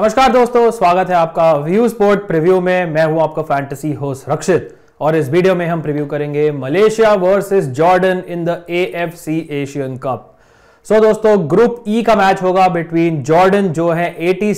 नमस्कार दोस्तों स्वागत है आपका व्यू स्पोर्ट प्रिव्यू में मैं हूं आपका फैंटेसी होस्ट रक्षित और इस वीडियो में हम प्रिव्यू करेंगे Malaysia versus Jordan in the AFC Asian cup so दोस्तों ग्रुप ई e का मैच होगा बिटवीन जॉर्डन जो है eighty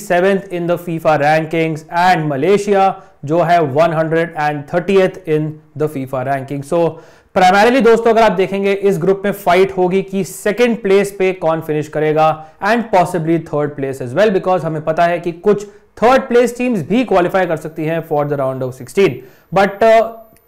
in the FIFA rankings and Malaysia जो है one hundred in the FIFA ranking so so, primarily दोस्तों अगर आप देखेंगे इस ग्रुप में फाइट होगी कि सेकंड प्लेस पे कौन फिनिश करेगा and possibly third place is well because हमें पता है कि कुछ थर्ड प्लेस टीम्स भी क्वालिफाई कर सकती हैं for the round of 16 but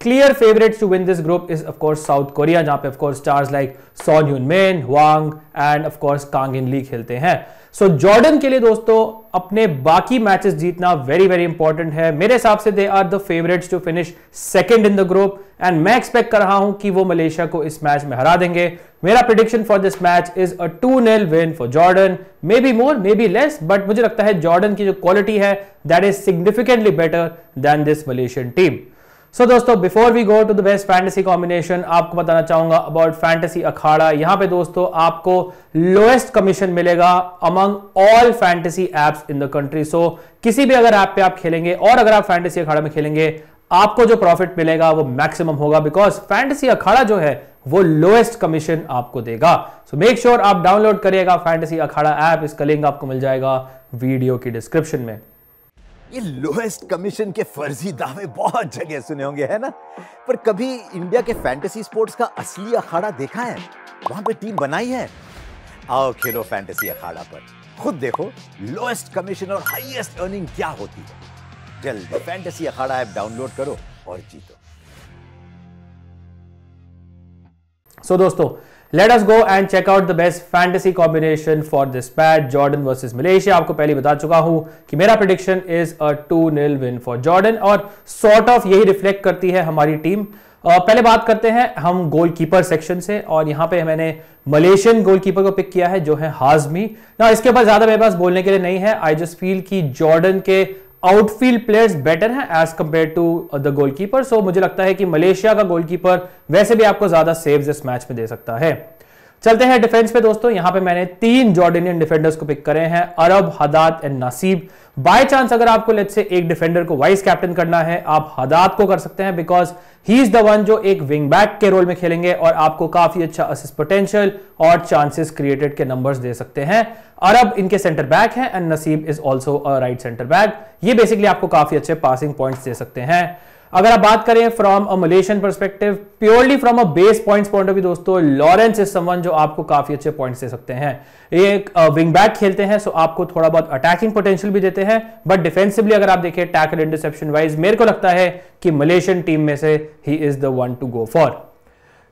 clear favourites to win this group is of course South Korea जहां पे of course stars like Son Heung min Hwang and of course Kang In Lee खेलते हैं सो so, Jordan के लिए दोस्तों अपने बाकी matches जीतना वेरी वेरी इंपॉर्टेंट है मेरे हिसाब से they are the favourites to finish second in the group and मैं एक्सपेक्ट कर रहा हूं कि वो मलेशिया को इस मैच में हरा देंगे मेरा prediction for this match is a two nil win for Jordan maybe more maybe less but मुझे लगता है जॉर्डन की जो क्वालिटी है that is significantly better than this Malaysian team so so, दोस्तों before we go to the best fantasy combination आपको बताना चाहूंगा अबाउट फैंटेसी अखाड़ा यहां पे दोस्तों आपको लोएस्ट कमीशन मिलेगा among all fantasy apps in the country so किसी भी अगर ऐप पे आप खेलेंगे और अगर आप फैंटेसी अखाड़ा में खेलेंगे आपको जो प्रॉफिट मिलेगा वो मैक्सिमम होगा बिकॉज फैंटेसी अखाड़ा जो है वो लोएस्ट कमीशन आपको देगा सो मेक श्योर आप डाउनलोड करिएगा फैंटेसी अखाड़ा ऐप इसका लिंक आपको मिल जाएगा वीडियो की डिस्क्रिप्शन में ये लोएस्ट कमीशन के फर्जी दावे बहुत जगह सुने होंगे है ना पर कभी इंडिया के फैंटेसी स्पोर्ट्स का असली अखाड़ा देखा है वहां पे टीम बनाई है आओ खेलो फैंटेसी अखाड़ा पर खुद देखो लोएस्ट कमीशन और हाईएस्ट अर्निंग क्या होती है जल्द फैंटेसी अखाड़ा ऐप डाउनलोड करो और जीतो सो so, दोस्तों let us go and check out the best fantasy combination for this match Jordan versus Malaysia आपको पहले बता चुका हूं कि मेरा prediction is a two nil win for Jordan और सॉर्ट ऑफ यही रिफ्लेक्ट करती है हमारी टीम Uh, पहले बात करते हैं हम गोलकीपर सेक्शन से और यहां पे मैंने मलेशियन गोलकीपर को पिक किया है जो है हाजमी ना इसके ऊपर ज्यादा मेरे पास बोलने के लिए नहीं है आई जस्ट फील कि जॉर्डन के आउटफील्ड प्लेयर्स बेटर हैं as compared to the goalkeeper so मुझे लगता है कि मलेशिया का गोलकीपर वैसे भी आपको ज्यादा सेव्स इस मैच में दे सकता है चलते हैं डिफेंस पे दोस्तों यहां पे मैंने तीन जॉर्डेनियन डिफेंडर्स को पिक करे हैं Arab Haddad and Nasib by chance अगर आपको लेट से एक डिफेंडर को वाइस कैप्टन करना है आप हदात को कर सकते हैं because he is the one जो एक विंग बैक के रोल में खेलेंगे और आपको काफी अच्छा असिस्ट पोटेंशियल और चांसेस क्रिएटेड के नंबर्स दे सकते हैं अरब इनके सेंटर बैक हैं and Nasib is also right centre back ये बेसिकली आपको काफी अच्छे पासिंग पॉइंट्स दे सकते हैं अगर आप बात करें from a Malaysian perspective purely from a base points point of view दोस्तों लॉरेंस इज समवन जो आपको काफी अच्छे पॉइंट्स दे सकते हैं ये एक विंग uh, बैक खेलते हैं सो आपको थोड़ा बहुत अटैकिंग पोटेंशियल भी देते हैं बट डिफेंसिवली अगर आप देखें टैकल इंटरसेप्शन वाइज मेरे को लगता है कि मलेशियन टीम में से he is the one to go for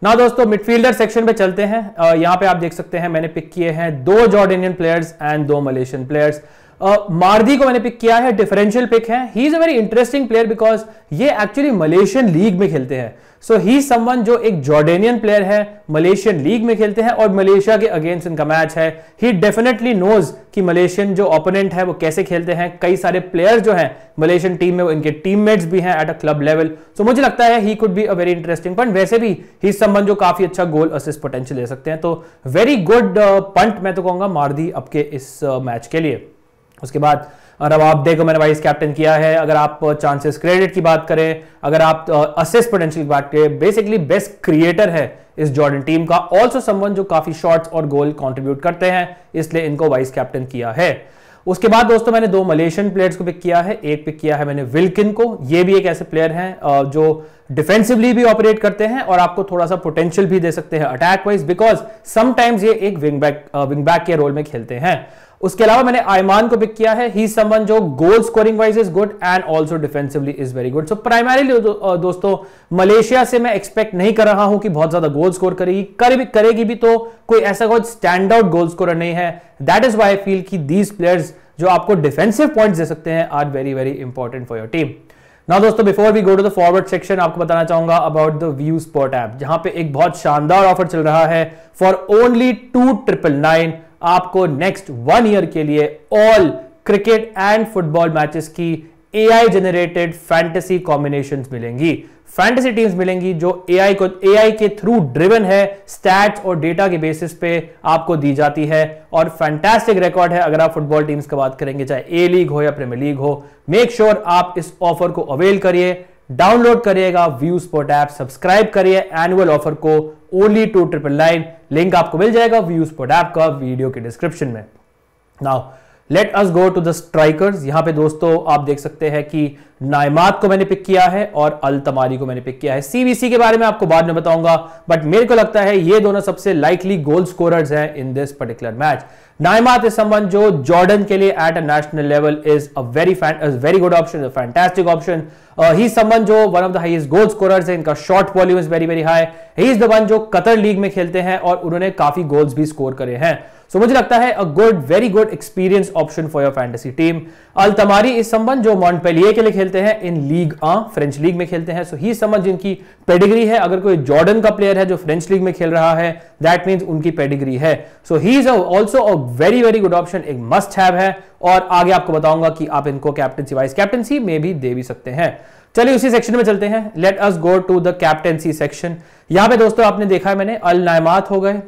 ना दोस्तों मिडफील्डर सेक्शन पे चलते हैं uh, यहां पे आप देख सकते हैं मैंने पिक किए हैं दो जॉर्डेनियन प्लेयर्स एंड दो मलेशियन प्लेयर्स मारदी को मैंने पिक किया है डिफरेंशियल पिक है he is a very interesting player because ये एक्चुअली मलेशियन लीग में खेलते हैं सो ही समवन जो एक जॉर्डेनियन प्लेयर है मलेशियन लीग में खेलते हैं और मलेशिया के अगेंस्ट इनका मैच है ही डेफिनेटली नोज कि मलेशियन जो ओपोनेंट है वो कैसे खेलते हैं कई सारे प्लेयर जो हैं मलेशियन टीम में वो इनके टीममेट्स भी हैं at a club level so मुझे लगता है he could be a very interesting punt वैसे भी ही संबंध जो काफी अच्छा गोल असिस्ट पोटेंशियल दे सकते हैं तो वेरी गुड पंट मैं तो कहूंगा मारदी अब के इस मैच के लिए उसके बाद रवाब दे को मैंने वाइस कैप्टन किया है अगर आप चांसेस क्रेडिट की बात करें अगर आप असिस्ट पोटेंशियल की बात करें बेसिकली बेस्ट क्रिएटर है इस जॉर्डन टीम का ऑल्सो संबंध जो काफी शॉट्स और गोल कॉन्ट्रीब्यूट करते हैं इसलिए इनको वाइस कैप्टन किया है उसके बाद दोस्तों मैंने दो मलेशियन प्लेयर्स को पिक किया है एक पिक किया है मैंने विल्किन को ये भी एक ऐसे प्लेयर हैं जो डिफेंसिवली भी ऑपरेट करते हैं और आपको थोड़ा सा पोटेंशियल भी दे सकते हैं अटैक वाइज बिकॉज समटाइम्स ये एक विंग बैक विंग बैक के रोल में खेलते हैं उसके अलावा मैंने आयमान को पिक किया है ही समवन जो goal scoring wise is good and also defensively is very good so primarily दोस्तों मलेशिया से मैं एक्सपेक्ट नहीं कर रहा हूं कि बहुत ज्यादा गोल स्कोर करेगी कर भी करेगी भी तो कोई ऐसा कोई स्टैंड आउट गोल स्कोर नहीं है दैट इज वाई फील की दीज प्लेयर्स जो आपको डिफेंसिव पॉइंट दे सकते हैं are very very important for your team ना दोस्तों before we go to the forward section आपको बताना चाहूंगा about the view spot app जहां पे एक बहुत शानदार ऑफर चल रहा है for only two triple nine आपको नेक्स्ट वन ईयर के लिए all cricket and football matches की एआई जनरेटेड फैंटेसी कॉम्बिनेशन मिलेंगी फैंटेसी टीम्स मिलेंगी जो एआई को एआई के थ्रू ड्रिवन है स्टैट्स और डेटा के बेसिस पे आपको दी जाती है और फैंटेस्टिक रिकॉर्ड है अगर आप फुटबॉल टीम्स की बात करेंगे चाहे ए लीग हो या प्रीमियर लीग हो मेक श्योर sure आप इस ऑफर को अवेल करिए डाउनलोड करिएगा व्यू स्पोर्ट ऐप सब्सक्राइब करिए एनुअल ऑफर को only two triple nine link आपको मिल जाएगा व्यूज पर ऐप का वीडियो के डिस्क्रिप्शन में now let us go to the strikers यहां पे दोस्तों आप देख सकते हैं कि नायमात को मैंने पिक किया है और अल तमारी को मैंने पिक किया है सीवीसी के बारे में आपको बाद में बताऊंगा बट मेरे को लगता है ये दोनों सबसे लाइकली गोल स्कोरर्स हैं in this particular match Naimat is someone जो जॉर्डन के लिए at a national level is a very very good option fantastic option he someone जो one of the highest goal scorers है इनका shot volume is very very high he is the one जो Qatar league में खेलते हैं और उन्होंने काफी गोल्स भी स्कोर करे हैं सो मुझे लगता है a good very good experience option for your fantasy team Al Tamari इस संबंध जो मॉन्टपेलिए के लिए खेलते हैं in league ah French league में खेलते हैं सो ही संबंध जिनकी पेडिग्री है अगर कोई जॉर्डन का प्लेयर है जो फ्रेंच लीग में खेल रहा है दैट मीन्स उनकी पेडिग्री है so he is also a very very good option एक मस्ट हैव है और आगे आपको बताऊंगा कि आप इनको कैप्टनसी वाइस कैप्टनसी में भी दे भी सकते हैं चलिए उसी सेक्शन में चलते हैं let us go to the captaincy section यहां पे दोस्तों आपने देखा है मैंने अल नायमात हो गए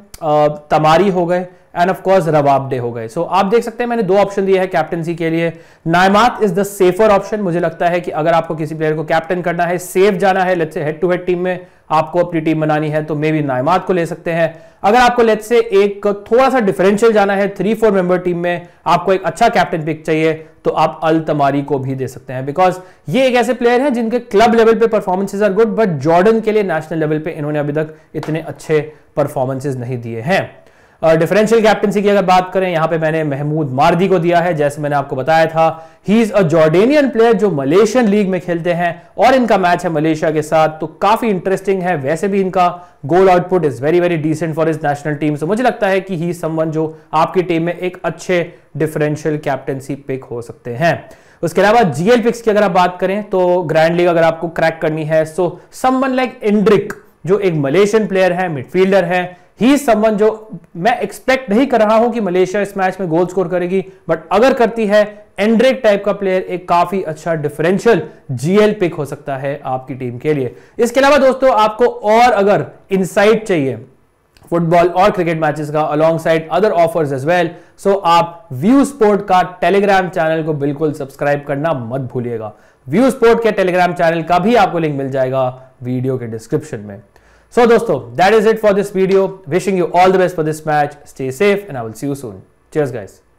तमारी हो गए एंड ऑफ कोर्स रबाब डे हो गए सो so, आप देख सकते हैं मैंने दो ऑप्शन दिया है कैप्टनसी के लिए Naimat is the safer option मुझे लगता है कि अगर आपको किसी प्लेयर को कैप्टन करना है सेफ जाना है let's say head to head team में आपको अपनी टीम बनानी है तो मे बी नायमात को ले सकते हैं अगर आपको लेट्स से एक थोड़ा सा डिफरेंशियल जाना है थ्री फोर मेंबर टीम में आपको एक अच्छा कैप्टन पिक चाहिए तो आप अल तमारी को भी दे सकते हैं बिकॉज ये एक ऐसे प्लेयर हैं जिनके क्लब लेवल पे performances are good but Jordan के लिए नेशनल लेवल पे इन्होंने अभी तक इतने अच्छे परफॉर्मेंसेज नहीं दिए हैं डिफरेंशियल कैप्टनसी की अगर बात करें यहां पे मैंने महमूद मार्दी को दिया है जैसे मैंने आपको बताया था he is a Jordanian player जो मलेशियन लीग में खेलते हैं और इनका मैच है मलेशिया के साथ तो काफी इंटरेस्टिंग है वैसे भी इनका goal output is very very decent for his national team so मुझे लगता है कि ही समवन जो आपकी टीम में एक अच्छे डिफरेंशियल कैप्टनसी पिक हो सकते हैं उसके अलावा जीएल पिक्स की अगर आप बात करें तो ग्रैंड लीग अगर आपको क्रैक करनी है सो समवन लाइक इंड्रिक जो एक मलेशियन प्लेयर है मिडफील्डर है ही समवन जो मैं एक्सपेक्ट नहीं कर रहा हूं कि मलेशिया इस मैच में गोल स्कोर करेगी बट अगर करती है एंड्रेड टाइप का प्लेयर एक काफी अच्छा डिफरेंशियल जीएल पिक हो सकता है आपकी टीम के लिए इसके अलावा दोस्तों आपको और अगर इनसाइट चाहिए फुटबॉल और क्रिकेट मैचेस का alongside other offers as well so आप व्यू स्पोर्ट का टेलीग्राम चैनल को बिल्कुल सब्सक्राइब करना मत भूलिएगा व्यू स्पोर्ट के टेलीग्राम चैनल का भी आपको लिंक मिल जाएगा वीडियो के डिस्क्रिप्शन में So dosto, that is it for this video. Wishing you all the best for this match. Stay safe and I will see you soon. Cheers guys.